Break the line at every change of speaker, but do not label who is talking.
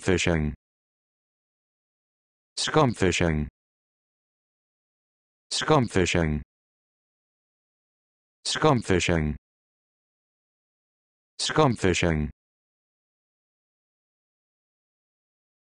fishing. Scum fishing. Scum fishing.